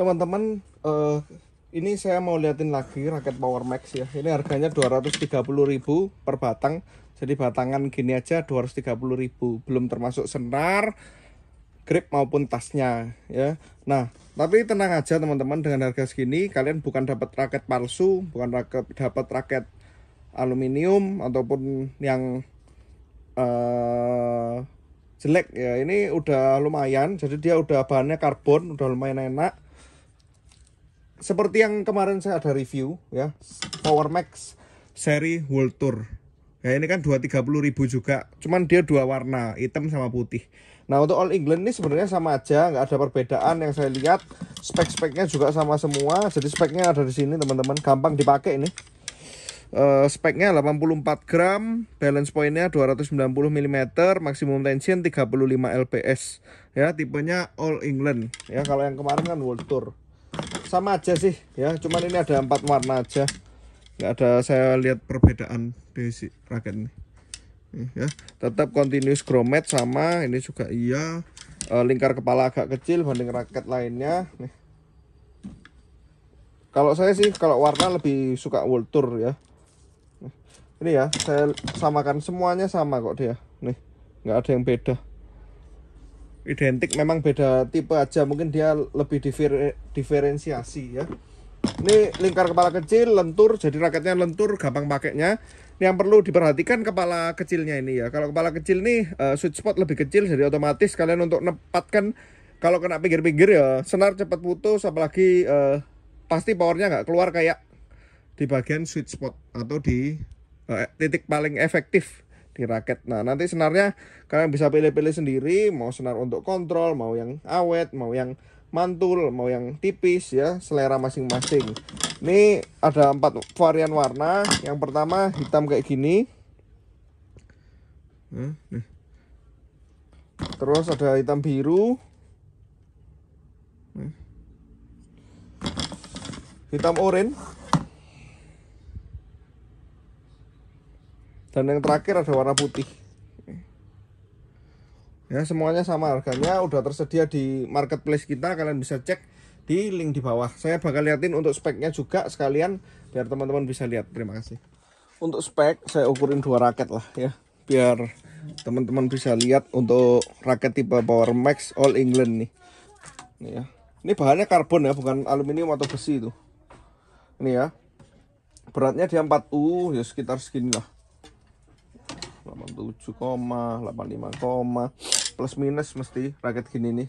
teman-teman uh, ini saya mau liatin lagi raket Power Max ya. Ini harganya 230.000 per batang. Jadi batangan gini aja 230.000, belum termasuk senar, grip maupun tasnya ya. Nah, tapi tenang aja teman-teman dengan harga segini kalian bukan dapat raket palsu, bukan raket dapat raket aluminium ataupun yang uh, jelek ya. Ini udah lumayan, jadi dia udah bahannya karbon, udah lumayan enak seperti yang kemarin saya ada review ya Power Max seri World Tour ya ini kan 230 ribu juga cuman dia dua warna hitam sama putih nah untuk All England ini sebenarnya sama aja nggak ada perbedaan yang saya lihat spek-speknya juga sama semua jadi speknya ada di sini teman-teman gampang dipakai ini uh, speknya 84 gram balance pointnya 290 mm maksimum tension 35 lps ya tipenya All England ya kalau yang kemarin kan World Tour sama aja sih ya cuman ini ada empat warna aja nggak ada saya lihat perbedaan di si raket ini ya tetap continuous grommet sama ini juga iya e, lingkar kepala agak kecil banding raket lainnya nih kalau saya sih kalau warna lebih suka wultur ya ini ya saya samakan semuanya sama kok dia nih nggak ada yang beda identik memang beda tipe aja mungkin dia lebih difer diferensiasi ya ini lingkar kepala kecil lentur jadi raketnya lentur gampang pakainya ini yang perlu diperhatikan kepala kecilnya ini ya kalau kepala kecil nih uh, sweet spot lebih kecil jadi otomatis kalian untuk nepatkan kalau kena pinggir-pinggir ya senar cepat putus apalagi uh, pasti powernya nggak keluar kayak di bagian sweet spot atau di uh, titik paling efektif di raket. Nah, nanti senarnya kalian bisa pilih-pilih sendiri, mau senar untuk kontrol, mau yang awet, mau yang mantul, mau yang tipis ya, selera masing-masing. Ini ada empat varian warna. Yang pertama hitam kayak gini. Hmm, Terus ada hitam biru. Hmm. Hitam oranye dan yang terakhir ada warna putih ya semuanya sama harganya udah tersedia di marketplace kita kalian bisa cek di link di bawah saya bakal liatin untuk speknya juga sekalian biar teman-teman bisa lihat terima kasih untuk spek saya ukurin dua raket lah ya biar teman-teman bisa lihat untuk raket tipe Power Max All England nih ini ya ini bahannya karbon ya bukan aluminium atau besi itu ini ya beratnya dia 4U ya sekitar segini lah 87, 85, plus minus mesti raket gini nih.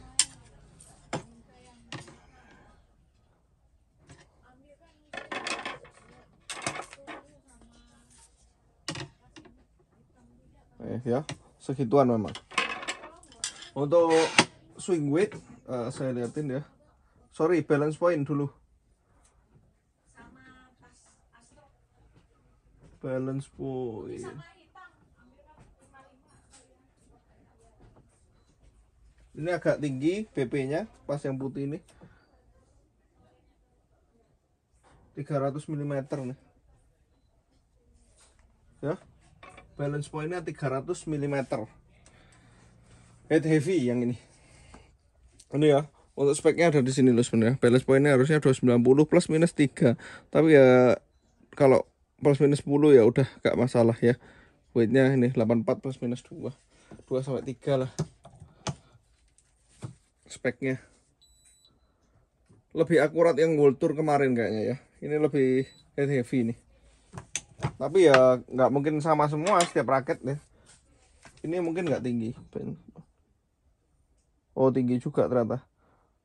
Eh, ya, segituan memang. Untuk swing weight uh, saya liatin ya. Sorry, balance point dulu. balance point. ini agak tinggi BP nya pas yang putih ini 300 mm nih ya balance pointnya 300 mm head heavy yang ini ini ya untuk speknya ada di sini loh sebenarnya balance pointnya harusnya 290 plus minus 3 tapi ya kalau plus minus 10 ya udah gak masalah ya weightnya ini 84 plus minus 2 2 sampai 3 lah speknya lebih akurat yang World Tour kemarin kayaknya ya ini lebih head heavy nih tapi ya nggak mungkin sama semua setiap raket ya ini mungkin nggak tinggi oh tinggi juga ternyata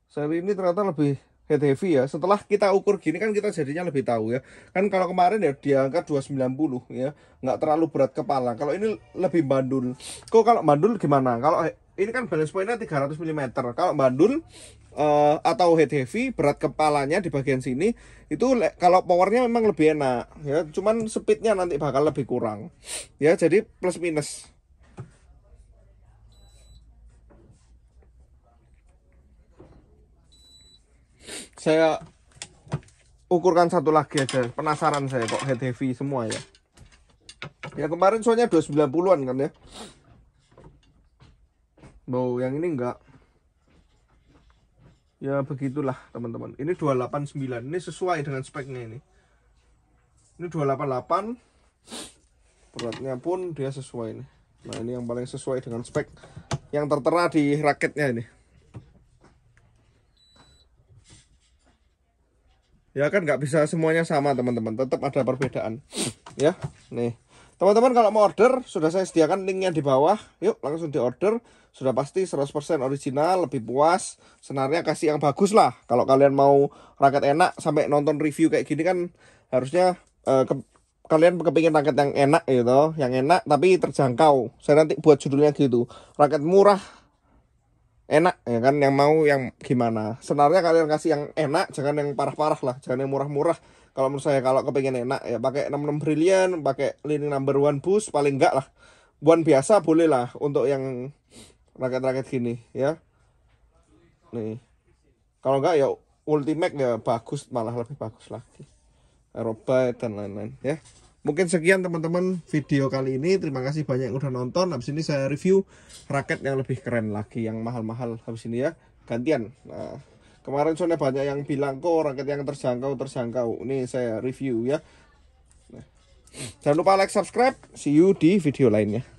seri ini ternyata lebih head heavy ya setelah kita ukur gini kan kita jadinya lebih tahu ya kan kalau kemarin ya di angka 290 ya nggak terlalu berat kepala kalau ini lebih bandul kok kalau bandul gimana kalau ini kan balance pointnya 300 mm kalau bandul uh, eh, atau head heavy berat kepalanya di bagian sini itu kalau powernya memang lebih enak ya cuman speednya nanti bakal lebih kurang ya jadi plus minus saya ukurkan satu lagi aja penasaran saya kok head heavy semua ya ya kemarin soalnya 290an kan ya bau yang ini enggak. Ya begitulah teman-teman. Ini 289. Ini sesuai dengan speknya ini. Ini 288. Beratnya pun dia sesuai ini Nah, ini yang paling sesuai dengan spek yang tertera di raketnya ini. Ya kan nggak bisa semuanya sama teman-teman, tetap ada perbedaan. Ya, nih. Teman-teman kalau mau order, sudah saya sediakan linknya di bawah. Yuk langsung di order. Sudah pasti 100% original, lebih puas. Senarnya kasih yang bagus lah. Kalau kalian mau raket enak, sampai nonton review kayak gini kan harusnya uh, ke kalian kepingin raket yang enak gitu. Yang enak tapi terjangkau. Saya nanti buat judulnya gitu. Raket murah enak ya kan yang mau yang gimana sebenarnya kalian kasih yang enak jangan yang parah-parah lah jangan yang murah-murah kalau menurut saya kalau kepengen enak ya pakai 66 brilian pakai lini number one bus paling enggak lah buan biasa boleh lah untuk yang raket-raket gini ya nih kalau enggak ya ultimate ya bagus malah lebih bagus lagi Eropa dan lain-lain ya mungkin sekian teman-teman video kali ini terima kasih banyak yang udah nonton habis ini saya review raket yang lebih keren lagi yang mahal-mahal habis ini ya gantian nah, kemarin soalnya banyak yang bilang kok raket yang terjangkau terjangkau ini saya review ya nah, jangan lupa like subscribe see you di video lainnya